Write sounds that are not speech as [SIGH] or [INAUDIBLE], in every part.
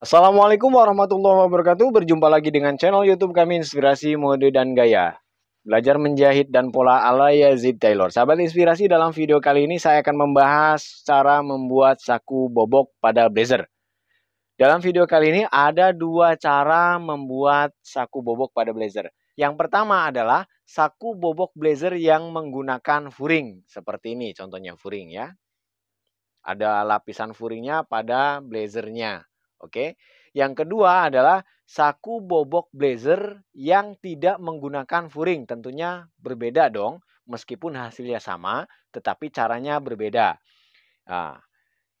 Assalamualaikum warahmatullahi wabarakatuh. Berjumpa lagi dengan channel YouTube kami Inspirasi Mode dan Gaya. Belajar menjahit dan pola ala Yazid Taylor. Sahabat inspirasi dalam video kali ini saya akan membahas cara membuat saku bobok pada blazer. Dalam video kali ini ada dua cara membuat saku bobok pada blazer. Yang pertama adalah saku bobok blazer yang menggunakan furing. Seperti ini contohnya furing ya. Ada lapisan furingnya pada blazernya. Oke. Yang kedua adalah saku bobok blazer yang tidak menggunakan furing. Tentunya berbeda dong, meskipun hasilnya sama, tetapi caranya berbeda. Nah,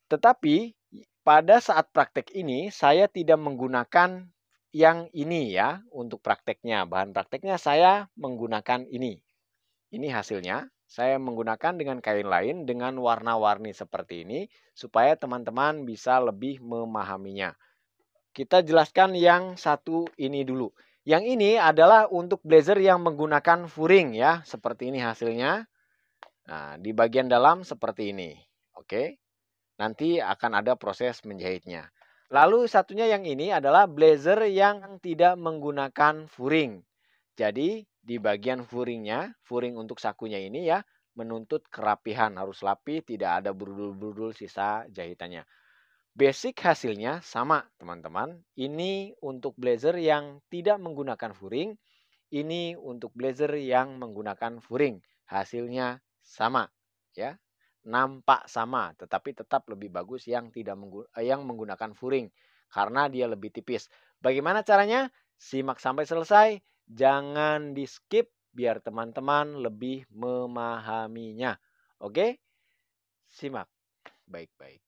tetapi pada saat praktek ini saya tidak menggunakan yang ini ya untuk prakteknya. Bahan prakteknya saya menggunakan ini. Ini hasilnya. Saya menggunakan dengan kain lain dengan warna-warni seperti ini supaya teman-teman bisa lebih memahaminya. Kita jelaskan yang satu ini dulu. Yang ini adalah untuk blazer yang menggunakan furing ya, seperti ini hasilnya. Nah, di bagian dalam seperti ini. Oke. Nanti akan ada proses menjahitnya. Lalu satunya yang ini adalah blazer yang tidak menggunakan furing. Jadi di bagian furingnya, furing untuk sakunya ini ya menuntut kerapihan, harus rapi, tidak ada berudul-berudul sisa jahitannya. Basic hasilnya sama, teman-teman. Ini untuk blazer yang tidak menggunakan furing, ini untuk blazer yang menggunakan furing. Hasilnya sama, ya. Nampak sama, tetapi tetap lebih bagus yang tidak menggu eh, yang menggunakan furing karena dia lebih tipis. Bagaimana caranya? Simak sampai selesai. Jangan di-skip biar teman-teman lebih memahaminya. Oke? Simak baik-baik.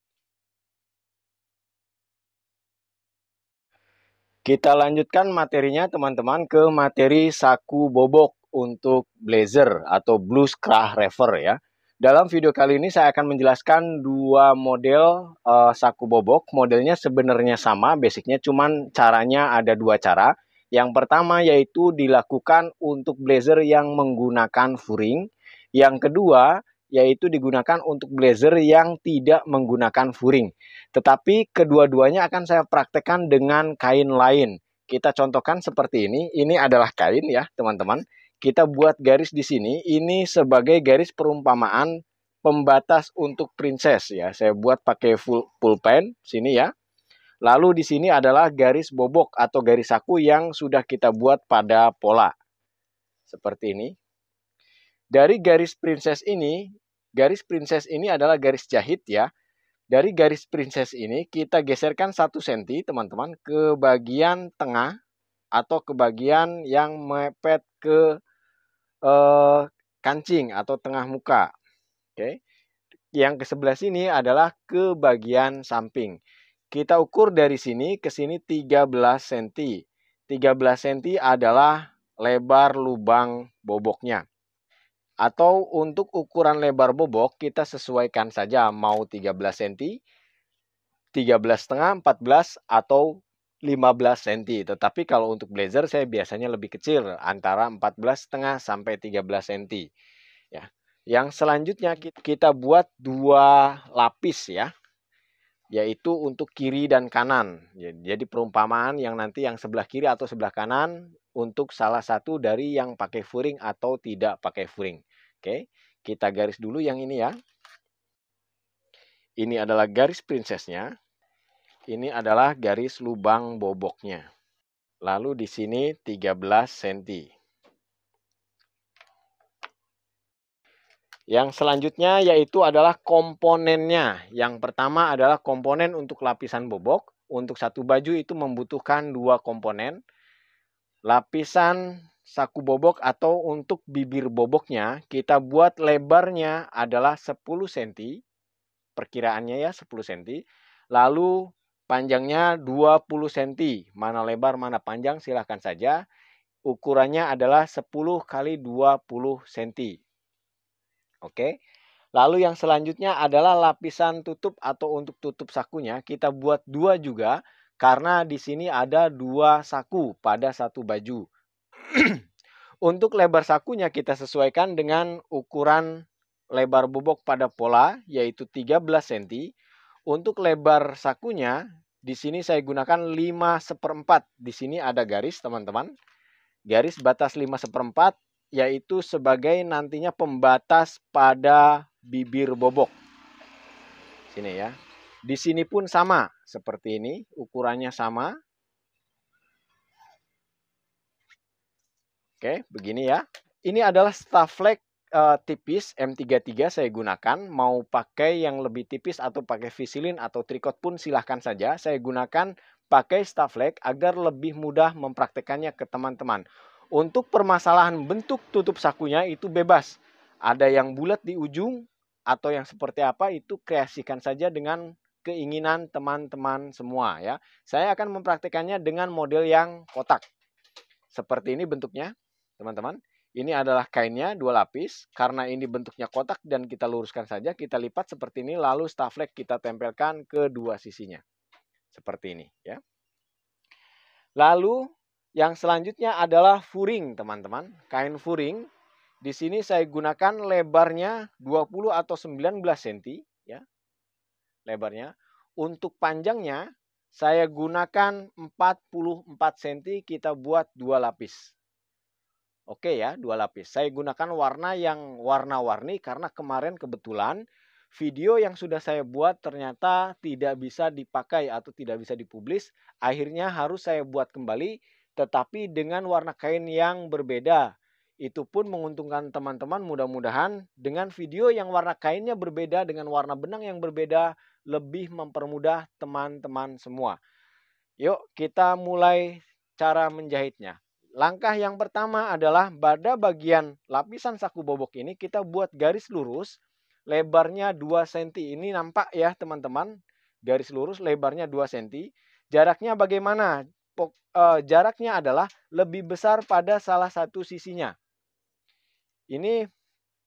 Kita lanjutkan materinya teman-teman ke materi saku bobok untuk blazer atau blue krah refer ya. Dalam video kali ini saya akan menjelaskan dua model uh, saku bobok. Modelnya sebenarnya sama, basicnya cuman caranya ada dua cara. Yang pertama yaitu dilakukan untuk blazer yang menggunakan furing. Yang kedua yaitu digunakan untuk blazer yang tidak menggunakan furing. Tetapi kedua-duanya akan saya praktekkan dengan kain lain. Kita contohkan seperti ini. Ini adalah kain ya teman-teman. Kita buat garis di sini. Ini sebagai garis perumpamaan pembatas untuk princess ya. Saya buat pakai full pulpen sini ya. Lalu di sini adalah garis bobok atau garis saku yang sudah kita buat pada pola. Seperti ini. Dari garis princess ini, garis princess ini adalah garis jahit ya. Dari garis princess ini kita geserkan 1 cm teman-teman ke bagian tengah atau ke bagian yang mepet ke eh, kancing atau tengah muka. Oke. Yang ke sebelah sini adalah ke bagian samping. Kita ukur dari sini ke sini 13 cm. 13 cm adalah lebar lubang boboknya. Atau untuk ukuran lebar bobok kita sesuaikan saja mau 13 cm, 13 setengah, 14 atau 15 cm. Tetapi kalau untuk blazer saya biasanya lebih kecil antara 14 setengah sampai 13 cm. Ya. Yang selanjutnya kita buat dua lapis ya yaitu untuk kiri dan kanan. Jadi perumpamaan yang nanti yang sebelah kiri atau sebelah kanan untuk salah satu dari yang pakai furing atau tidak pakai furing. Oke, kita garis dulu yang ini ya. Ini adalah garis princessnya. Ini adalah garis lubang boboknya. Lalu di sini 13 cm. Yang selanjutnya yaitu adalah komponennya. Yang pertama adalah komponen untuk lapisan bobok. Untuk satu baju itu membutuhkan dua komponen. Lapisan saku bobok atau untuk bibir boboknya kita buat lebarnya adalah 10 cm. Perkiraannya ya 10 cm. Lalu panjangnya 20 cm. Mana lebar mana panjang silahkan saja. Ukurannya adalah 10 kali 20 cm Oke. Lalu yang selanjutnya adalah lapisan tutup atau untuk tutup sakunya kita buat dua juga karena di sini ada dua saku pada satu baju. [CLEARS THROAT] untuk lebar sakunya kita sesuaikan dengan ukuran lebar bobok pada pola yaitu 13 cm. Untuk lebar sakunya di sini saya gunakan 5 seperempat. Di sini ada garis teman-teman. Garis batas 5 seperempat yaitu sebagai nantinya pembatas pada bibir bobok. Sini ya. Di sini pun sama seperti ini, ukurannya sama. Oke, begini ya. Ini adalah staflek eh, tipis M33 saya gunakan, mau pakai yang lebih tipis atau pakai visilin atau trikot pun silahkan saja. Saya gunakan pakai staflek agar lebih mudah mempraktekannya ke teman-teman. Untuk permasalahan bentuk tutup sakunya itu bebas. Ada yang bulat di ujung atau yang seperti apa itu kreasikan saja dengan keinginan teman-teman semua ya. Saya akan mempraktikkannya dengan model yang kotak. Seperti ini bentuknya, teman-teman. Ini adalah kainnya dua lapis. Karena ini bentuknya kotak dan kita luruskan saja, kita lipat seperti ini lalu staflek kita tempelkan ke dua sisinya. Seperti ini ya. Lalu yang selanjutnya adalah furing, teman-teman. Kain furing. Di sini saya gunakan lebarnya 20 atau 19 cm ya. Lebarnya. Untuk panjangnya saya gunakan 44 cm kita buat dua lapis. Oke ya, dua lapis. Saya gunakan warna yang warna-warni karena kemarin kebetulan video yang sudah saya buat ternyata tidak bisa dipakai atau tidak bisa dipublis. Akhirnya harus saya buat kembali tetapi dengan warna kain yang berbeda. Itu pun menguntungkan teman-teman mudah-mudahan dengan video yang warna kainnya berbeda dengan warna benang yang berbeda lebih mempermudah teman-teman semua. Yuk kita mulai cara menjahitnya. Langkah yang pertama adalah pada bagian lapisan saku bobok ini kita buat garis lurus lebarnya 2 cm. Ini nampak ya teman-teman, garis lurus lebarnya 2 cm. Jaraknya bagaimana? Eh, jaraknya adalah lebih besar pada salah satu sisinya. Ini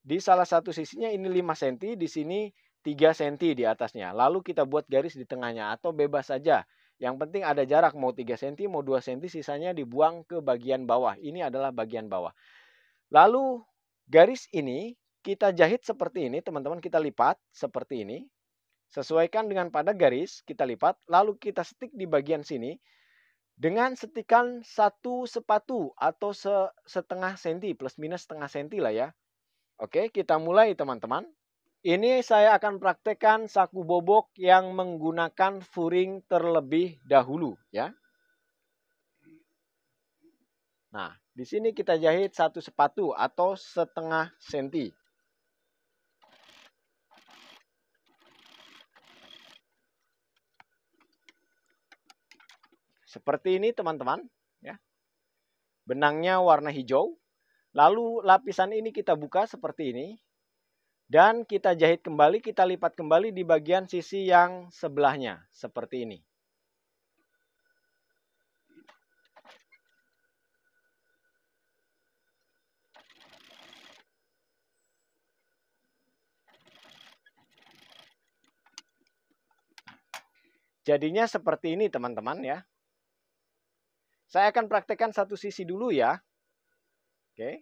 di salah satu sisinya ini 5 cm, di sini 3 cm di atasnya. Lalu kita buat garis di tengahnya atau bebas saja. Yang penting ada jarak mau 3 cm, mau 2 cm, sisanya dibuang ke bagian bawah. Ini adalah bagian bawah. Lalu garis ini kita jahit seperti ini, teman-teman kita lipat seperti ini. Sesuaikan dengan pada garis, kita lipat, lalu kita stick di bagian sini dengan setikan satu sepatu atau setengah senti plus minus setengah senti lah ya. Oke, kita mulai teman-teman. Ini saya akan praktekkan saku bobok yang menggunakan furing terlebih dahulu ya. Nah, di sini kita jahit satu sepatu atau setengah senti. Seperti ini teman-teman. ya Benangnya warna hijau. Lalu lapisan ini kita buka seperti ini. Dan kita jahit kembali, kita lipat kembali di bagian sisi yang sebelahnya. Seperti ini. Jadinya seperti ini teman-teman ya. Saya akan praktekkan satu sisi dulu ya. Oke.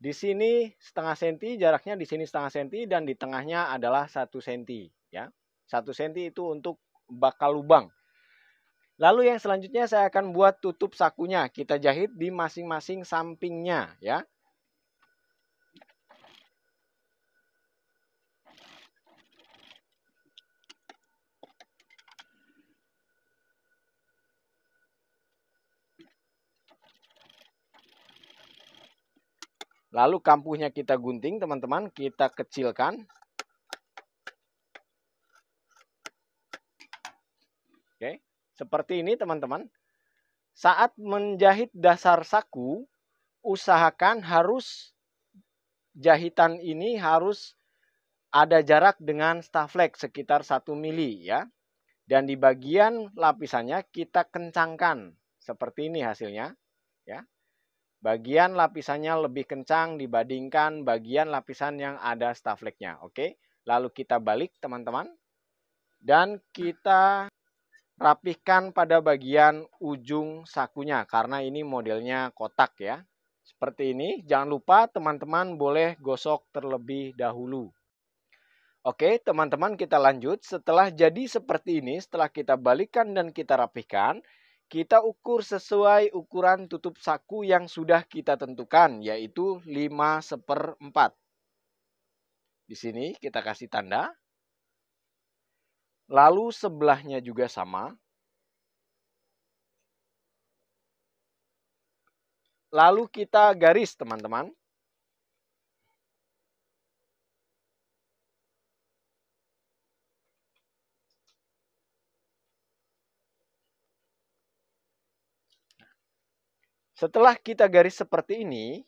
Di sini setengah senti, jaraknya di sini setengah senti, dan di tengahnya adalah satu senti. Ya. Satu senti itu untuk bakal lubang. Lalu yang selanjutnya saya akan buat tutup sakunya. Kita jahit di masing-masing sampingnya ya. Lalu kampuhnya kita gunting, teman-teman, kita kecilkan. Oke, seperti ini, teman-teman. Saat menjahit dasar saku, usahakan harus jahitan ini harus ada jarak dengan staflek sekitar 1 mili ya. Dan di bagian lapisannya kita kencangkan. Seperti ini hasilnya ya bagian lapisannya lebih kencang dibandingkan bagian lapisan yang ada stafleknya. Oke, lalu kita balik teman-teman. Dan kita rapihkan pada bagian ujung sakunya karena ini modelnya kotak ya. Seperti ini, jangan lupa teman-teman boleh gosok terlebih dahulu. Oke, teman-teman kita lanjut. Setelah jadi seperti ini, setelah kita balikan dan kita rapihkan, kita ukur sesuai ukuran tutup saku yang sudah kita tentukan, yaitu 5 seperempat. Di sini kita kasih tanda. Lalu sebelahnya juga sama. Lalu kita garis, teman-teman. Setelah kita garis seperti ini,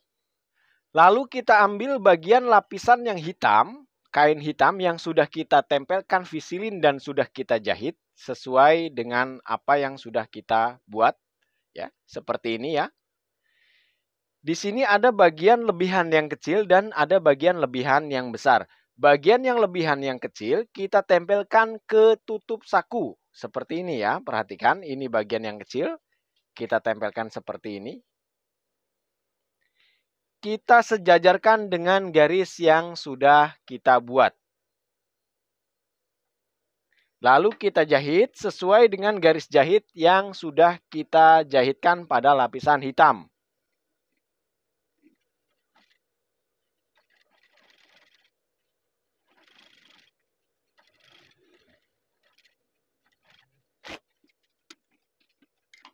lalu kita ambil bagian lapisan yang hitam, kain hitam yang sudah kita tempelkan visilin dan sudah kita jahit sesuai dengan apa yang sudah kita buat. ya Seperti ini ya. Di sini ada bagian lebihan yang kecil dan ada bagian lebihan yang besar. Bagian yang lebihan yang kecil kita tempelkan ke tutup saku. Seperti ini ya, perhatikan ini bagian yang kecil kita tempelkan seperti ini. Kita sejajarkan dengan garis yang sudah kita buat. Lalu kita jahit sesuai dengan garis jahit yang sudah kita jahitkan pada lapisan hitam.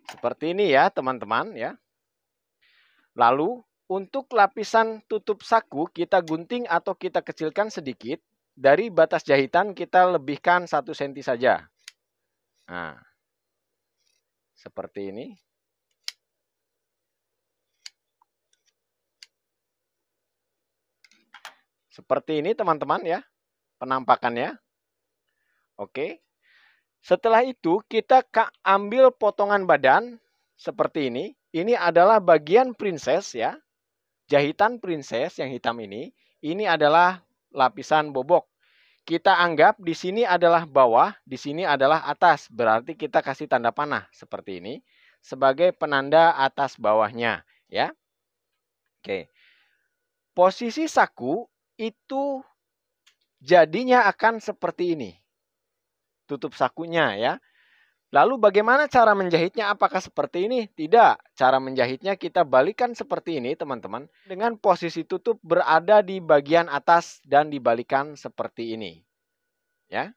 Seperti ini ya teman-teman ya. Lalu untuk lapisan tutup saku kita gunting atau kita kecilkan sedikit. Dari batas jahitan kita lebihkan 1 cm saja. Nah, seperti ini. Seperti ini teman-teman ya penampakannya. Oke. Setelah itu kita ambil potongan badan seperti ini. Ini adalah bagian princess ya. Jahitan princess yang hitam ini. Ini adalah lapisan bobok. Kita anggap di sini adalah bawah, di sini adalah atas. Berarti kita kasih tanda panah seperti ini sebagai penanda atas bawahnya ya. Oke. Posisi saku itu jadinya akan seperti ini tutup sakunya ya. Lalu bagaimana cara menjahitnya? Apakah seperti ini? Tidak. Cara menjahitnya kita balikan seperti ini, teman-teman. Dengan posisi tutup berada di bagian atas dan dibalikan seperti ini. Ya.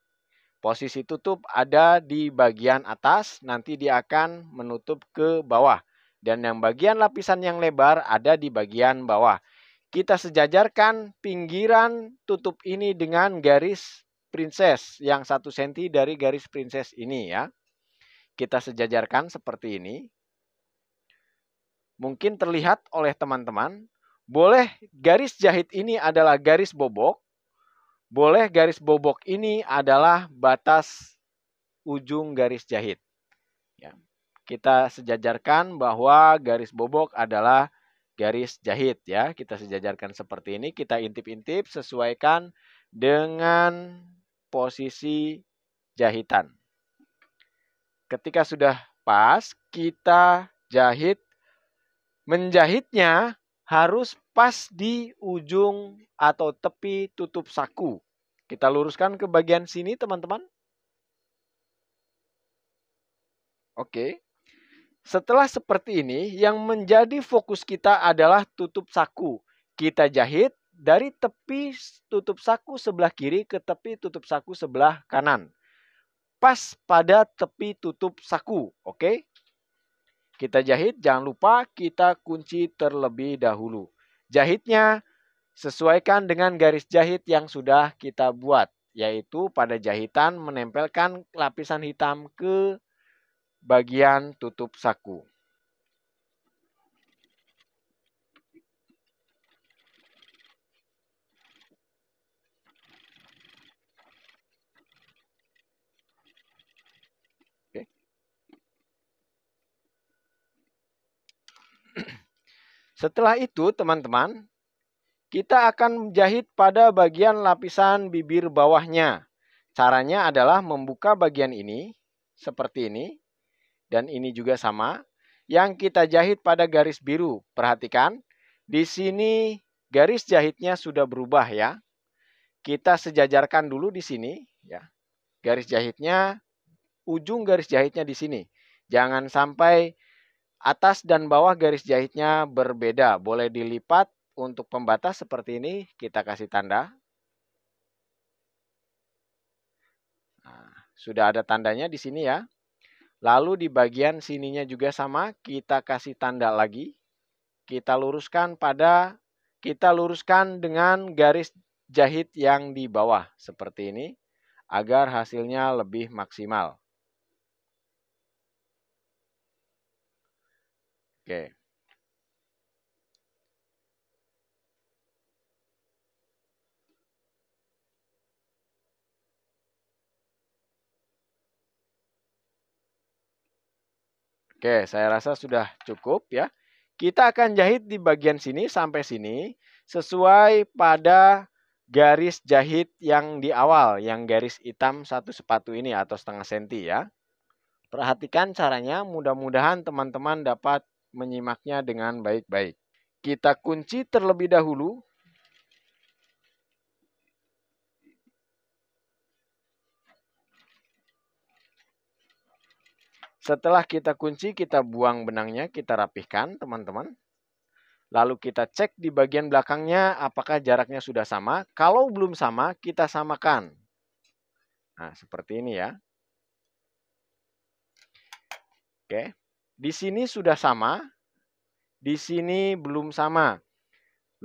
Posisi tutup ada di bagian atas, nanti dia akan menutup ke bawah. Dan yang bagian lapisan yang lebar ada di bagian bawah. Kita sejajarkan pinggiran tutup ini dengan garis princess yang satu senti dari garis princess ini ya. Kita sejajarkan seperti ini. Mungkin terlihat oleh teman-teman, boleh garis jahit ini adalah garis bobok, boleh garis bobok ini adalah batas ujung garis jahit. Ya. Kita sejajarkan bahwa garis bobok adalah garis jahit ya. Kita sejajarkan seperti ini, kita intip-intip sesuaikan dengan posisi jahitan. Ketika sudah pas, kita jahit. Menjahitnya harus pas di ujung atau tepi tutup saku. Kita luruskan ke bagian sini, teman-teman. Oke. Setelah seperti ini, yang menjadi fokus kita adalah tutup saku. Kita jahit dari tepi tutup saku sebelah kiri ke tepi tutup saku sebelah kanan. Pas pada tepi tutup saku, oke? Kita jahit, jangan lupa kita kunci terlebih dahulu. Jahitnya sesuaikan dengan garis jahit yang sudah kita buat, yaitu pada jahitan menempelkan lapisan hitam ke bagian tutup saku. Setelah itu, teman-teman, kita akan menjahit pada bagian lapisan bibir bawahnya. Caranya adalah membuka bagian ini seperti ini dan ini juga sama yang kita jahit pada garis biru. Perhatikan, di sini garis jahitnya sudah berubah ya. Kita sejajarkan dulu di sini ya. Garis jahitnya ujung garis jahitnya di sini. Jangan sampai Atas dan bawah garis jahitnya berbeda, boleh dilipat untuk pembatas seperti ini, kita kasih tanda. Nah, sudah ada tandanya di sini ya. Lalu di bagian sininya juga sama, kita kasih tanda lagi. Kita luruskan pada kita luruskan dengan garis jahit yang di bawah seperti ini agar hasilnya lebih maksimal. Oke. Oke, saya rasa sudah cukup ya. Kita akan jahit di bagian sini sampai sini sesuai pada garis jahit yang di awal, yang garis hitam satu sepatu ini atau setengah senti ya. Perhatikan caranya, mudah-mudahan teman-teman dapat menyimaknya dengan baik-baik. Kita kunci terlebih dahulu. Setelah kita kunci, kita buang benangnya, kita rapihkan, teman-teman. Lalu kita cek di bagian belakangnya apakah jaraknya sudah sama. Kalau belum sama, kita samakan. Nah, seperti ini ya. Oke. Di sini sudah sama, di sini belum sama.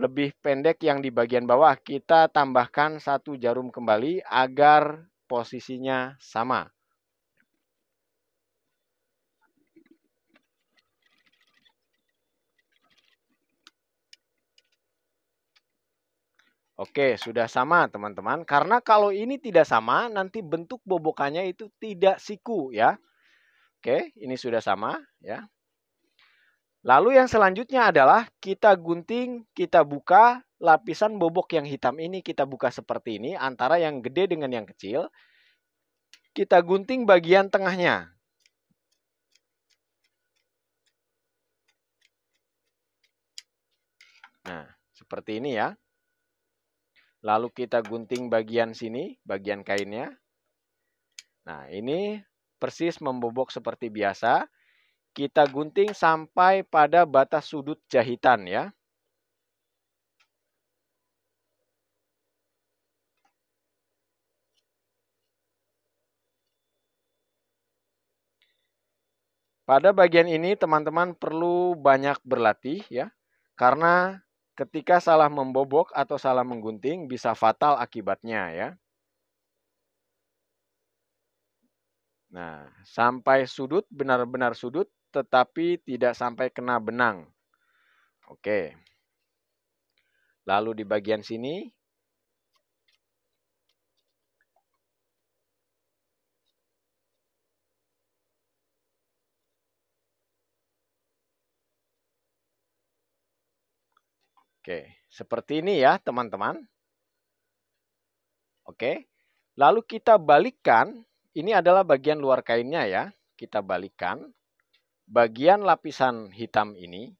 Lebih pendek yang di bagian bawah kita tambahkan satu jarum kembali agar posisinya sama. Oke, sudah sama teman-teman. Karena kalau ini tidak sama, nanti bentuk bobokannya itu tidak siku ya. Oke, ini sudah sama ya. Lalu yang selanjutnya adalah kita gunting, kita buka lapisan bobok yang hitam ini kita buka seperti ini antara yang gede dengan yang kecil. Kita gunting bagian tengahnya. Nah, seperti ini ya. Lalu kita gunting bagian sini, bagian kainnya. Nah, ini persis membobok seperti biasa. Kita gunting sampai pada batas sudut jahitan ya. Pada bagian ini teman-teman perlu banyak berlatih ya. Karena ketika salah membobok atau salah menggunting bisa fatal akibatnya ya. Nah, sampai sudut, benar-benar sudut, tetapi tidak sampai kena benang. Oke. Lalu di bagian sini, Oke, seperti ini ya teman-teman. Oke, lalu kita balikkan ini adalah bagian luar kainnya ya. Kita balikan Bagian lapisan hitam ini.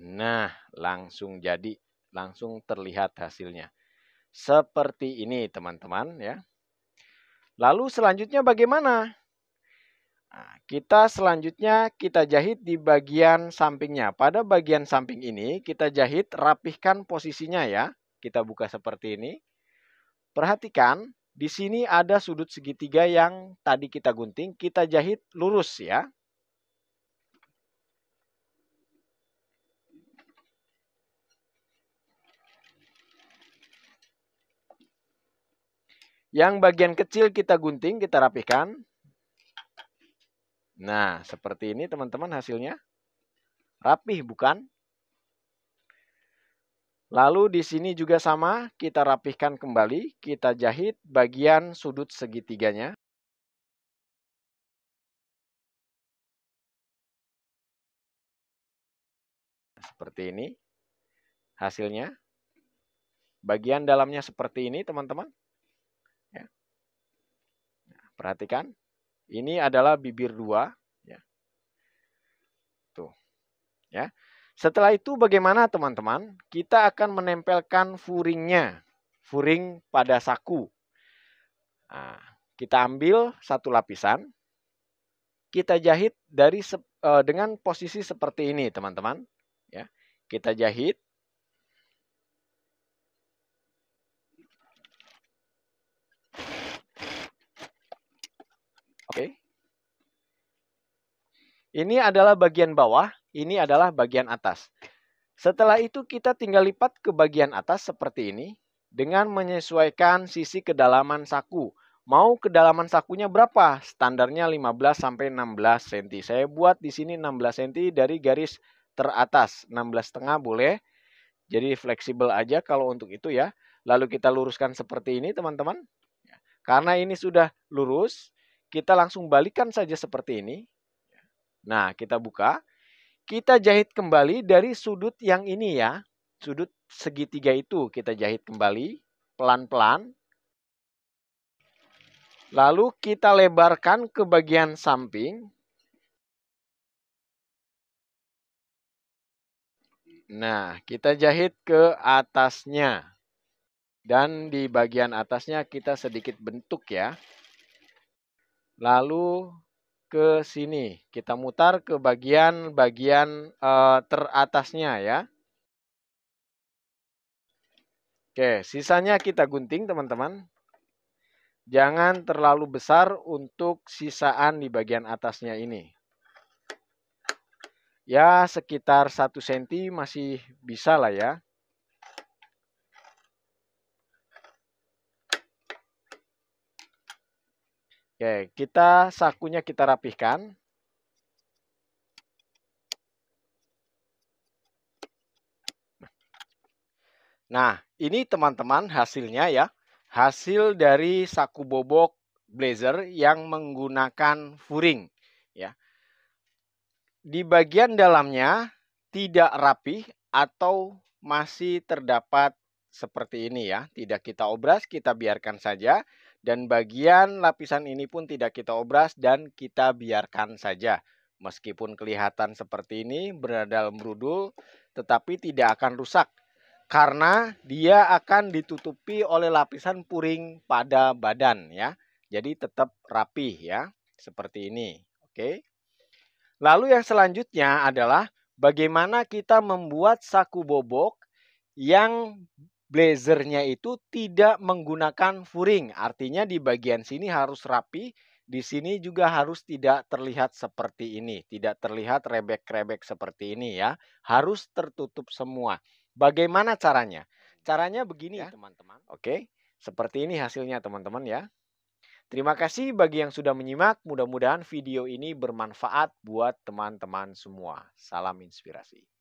Nah, langsung jadi. Langsung terlihat hasilnya. Seperti ini teman-teman ya. Lalu selanjutnya bagaimana? Nah, kita selanjutnya kita jahit di bagian sampingnya. Pada bagian samping ini kita jahit rapihkan posisinya ya. Kita buka seperti ini. Perhatikan di sini ada sudut segitiga yang tadi kita gunting, kita jahit lurus ya. Yang bagian kecil kita gunting, kita rapihkan. Nah, seperti ini teman-teman hasilnya. Rapih bukan? Lalu di sini juga sama, kita rapihkan kembali, kita jahit bagian sudut segitiganya. Seperti ini hasilnya. Bagian dalamnya seperti ini teman-teman. Ya. Nah, perhatikan, ini adalah bibir dua. Ya. Tuh, ya. Setelah itu bagaimana teman-teman? Kita akan menempelkan furingnya, furing pada saku. Nah, kita ambil satu lapisan, kita jahit dari eh, dengan posisi seperti ini teman-teman. Ya, kita jahit. Oke. Ini adalah bagian bawah ini adalah bagian atas. Setelah itu kita tinggal lipat ke bagian atas seperti ini dengan menyesuaikan sisi kedalaman saku. Mau kedalaman sakunya berapa? Standarnya 15 sampai 16 cm. Saya buat di sini 16 cm dari garis teratas. 16,5 boleh. Jadi fleksibel aja kalau untuk itu ya. Lalu kita luruskan seperti ini teman-teman. Ya. Karena ini sudah lurus, kita langsung balikan saja seperti ini. Ya. Nah, kita buka. Kita jahit kembali dari sudut yang ini ya. Sudut segitiga itu kita jahit kembali pelan-pelan. Lalu kita lebarkan ke bagian samping. Nah, kita jahit ke atasnya. Dan di bagian atasnya kita sedikit bentuk ya. Lalu ke sini. Kita mutar ke bagian-bagian uh, eh, teratasnya ya. Oke, sisanya kita gunting teman-teman. Jangan terlalu besar untuk sisaan di bagian atasnya ini. Ya, sekitar 1 cm masih bisa lah ya. Oke, kita sakunya kita rapihkan. Nah, ini teman-teman hasilnya ya. Hasil dari saku bobok blazer yang menggunakan furing ya. Di bagian dalamnya tidak rapih atau masih terdapat seperti ini ya. Tidak kita obras, kita biarkan saja dan bagian lapisan ini pun tidak kita obras dan kita biarkan saja. Meskipun kelihatan seperti ini berada dalam brudul tetapi tidak akan rusak karena dia akan ditutupi oleh lapisan puring pada badan ya. Jadi tetap rapi ya, seperti ini. Oke. Lalu yang selanjutnya adalah bagaimana kita membuat saku bobok yang blazernya itu tidak menggunakan furing. Artinya di bagian sini harus rapi, di sini juga harus tidak terlihat seperti ini, tidak terlihat rebek-rebek seperti ini ya. Harus tertutup semua. Bagaimana caranya? Caranya begini ya, teman-teman. Oke, seperti ini hasilnya teman-teman ya. Terima kasih bagi yang sudah menyimak. Mudah-mudahan video ini bermanfaat buat teman-teman semua. Salam inspirasi.